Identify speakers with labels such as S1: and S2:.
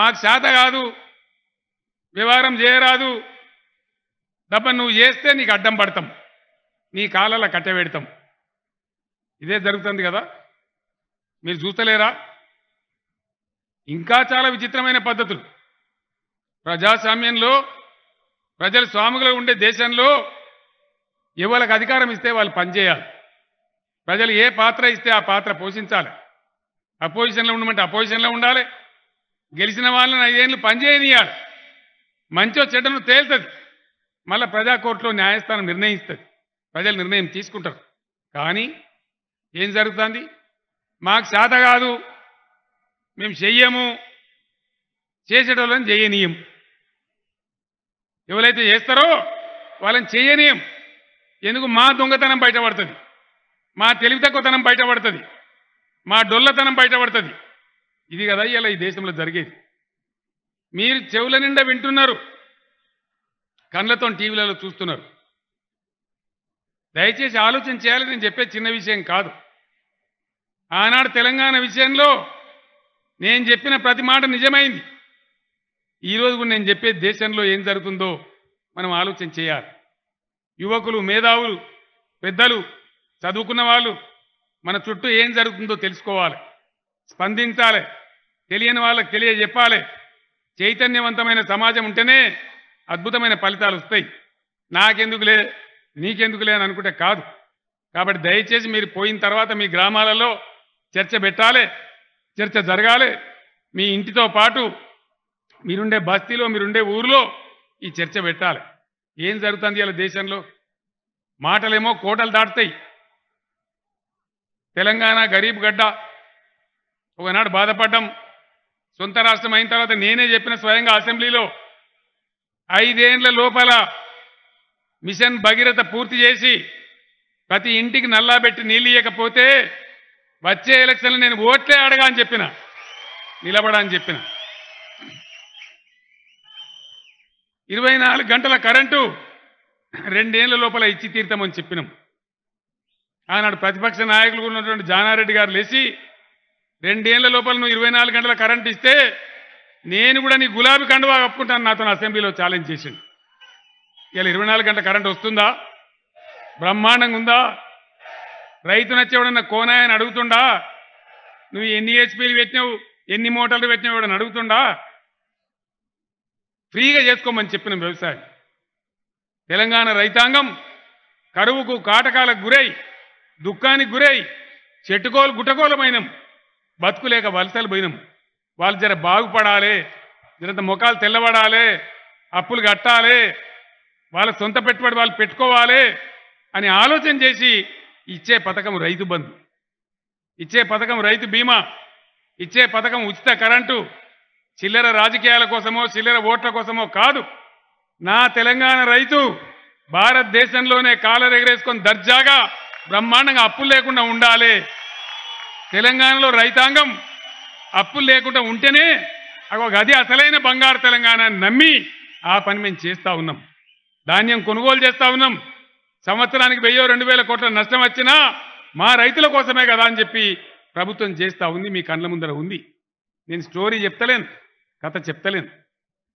S1: మాకు శాత కాదు వ్యవహారం చేయరాదు దప్ప నువ్వు చేస్తే నీకు అడ్డం పడతాం నీ కాళ్ళ కట్టబెడతాం ఇదే జరుగుతుంది కదా మీరు చూస్తలేరా ఇంకా చాలా విచిత్రమైన పద్ధతులు ప్రజాస్వామ్యంలో ప్రజలు స్వాములుగా ఉండే దేశంలో ఎవరికి అధికారం ఇస్తే వాళ్ళు పనిచేయాలి ప్రజలు ఏ పాత్ర ఇస్తే ఆ పాత్ర పోషించాలి అపోజిషన్లో ఉండమంటే అపోజిషన్లో ఉండాలి గెలిచిన వాళ్ళని ఐదేళ్ళు పనిచేయనియాడు మంచో చెడ్డను తేల్తుంది మళ్ళీ ప్రజాకోర్టులో న్యాయస్థానం నిర్ణయిస్తుంది ప్రజలు నిర్ణయం తీసుకుంటారు కానీ ఏం జరుగుతుంది మాకు శాత కాదు మేము చెయ్యము చేసేటోళ్ళని చేయనీయం ఎవరైతే చేస్తారో వాళ్ళని చేయనీయం ఎందుకు మా దొంగతనం బయటపడుతుంది మా తక్కువతనం బయటపడుతుంది మా డొల్లతనం బయటపడుతుంది ఇది కదా ఇలా ఈ దేశంలో జరిగేది మీరు చెవుల నిండా వింటున్నారు కళ్ళతో టీవీలలో చూస్తున్నారు దయచేసి ఆలోచన చేయాలి నేను చెప్పే చిన్న విషయం కాదు ఆనాడు తెలంగాణ విషయంలో నేను చెప్పిన ప్రతి మాట నిజమైంది ఈరోజు కూడా నేను చెప్పే దేశంలో ఏం జరుగుతుందో మనం ఆలోచన చేయాలి యువకులు మేధావులు పెద్దలు చదువుకున్న వాళ్ళు మన చుట్టూ ఏం జరుగుతుందో తెలుసుకోవాలి స్పందించాలి తెలియని వాళ్ళకి తెలియజెప్పాలి చైతన్యవంతమైన సమాజం ఉంటేనే అద్భుతమైన ఫలితాలు వస్తాయి నాకెందుకులే నీకెందుకులే అని అనుకుంటే కాదు కాబట్టి దయచేసి మీరు పోయిన తర్వాత మీ గ్రామాలలో చర్చ పెట్టాలి చర్చ జరగాలి మీ ఇంటితో పాటు మీరుండే బస్తీలో మీరుండే ఊరిలో ఈ చర్చ పెట్టాలి ఏం జరుగుతుంది ఇలా దేశంలో మాటలేమో కోటలు దాటుతాయి తెలంగాణ గరీబ్ గడ్డ ఒకనాడు బాధపడ్డం సొంత రాష్ట్రం అయిన తర్వాత నేనే చెప్పిన స్వయంగా అసెంబ్లీలో ఐదేండ్ల లోపల మిషన్ భగీరథ పూర్తి చేసి ప్రతి ఇంటికి నల్లాబెట్టి నీళ్ళు ఇవ్వకపోతే వచ్చే ఎలక్షన్లు నేను ఓట్లే అడగా అని చెప్పిన నిలబడా అని చెప్పిన ఇరవై నాలుగు గంటల కరెంటు రెండేళ్ల లోపల ఇచ్చి తీర్థమని చెప్పినాం ఆనాడు ప్రతిపక్ష నాయకులు ఉన్నటువంటి జానారెడ్డి గారు లేచి రెండేళ్ల లోపల నువ్వు ఇరవై నాలుగు గంటల కరెంట్ ఇస్తే నేను కూడా నీ గులాబీ కండువా కప్పుకుంటాను నాతో అసెంబ్లీలో ఛాలెంజ్ చేసింది ఇలా ఇరవై నాలుగు గంటల కరెంట్ వస్తుందా బ్రహ్మాండంగా ఉందా రైతు నచ్చేవాడన్నా కోనాయని అడుగుతుండా నువ్వు ఎన్ని హెచ్పీలు పెట్టినావు ఎన్ని మోటార్లు పెట్టినావు ఎవడని అడుగుతుండా ఫ్రీగా చేసుకోమని చెప్పిన వ్యవసాయం తెలంగాణ రైతాంగం కరువుకు కాటకాలకు గురై దుఃఖానికి గురై చెట్టుకోలు గుటకోలమైనం బతుకులేక వలసలు పోయినాం వాళ్ళు జర బాగుపడాలి జరంత ముఖాలు తెల్లబడాలి అప్పులు కట్టాలి వాళ్ళ సొంత పెట్టుబడి వాళ్ళు పెట్టుకోవాలి అని ఆలోచన చేసి ఇచ్చే పథకం రైతు బంధు ఇచ్చే పథకం రైతు బీమా ఇచ్చే పథకం ఉచిత కరెంటు చిల్లర రాజకీయాల కోసమో చిల్లర ఓట్ల కోసమో కాదు నా తెలంగాణ రైతు భారతదేశంలోనే ఎగరేసుకొని దర్జాగా బ్రహ్మాండంగా అప్పులు లేకుండా ఉండాలి తెలంగాణలో రైతాంగం అప్పులు లేకుండా ఉంటేనే అది అసలైన బంగారు తెలంగాణ నమ్మి ఆ పని మేము చేస్తూ ఉన్నాం ధాన్యం కొనుగోలు చేస్తూ ఉన్నాం సంవత్సరానికి వెయ్యో రెండు వేల కోట్ల నష్టం వచ్చినా మా రైతుల కోసమే కదా అని చెప్పి ప్రభుత్వం చేస్తూ ఉంది మీ కళ్ళ ముందర ఉంది నేను స్టోరీ చెప్తలేను కథ చెప్తలేను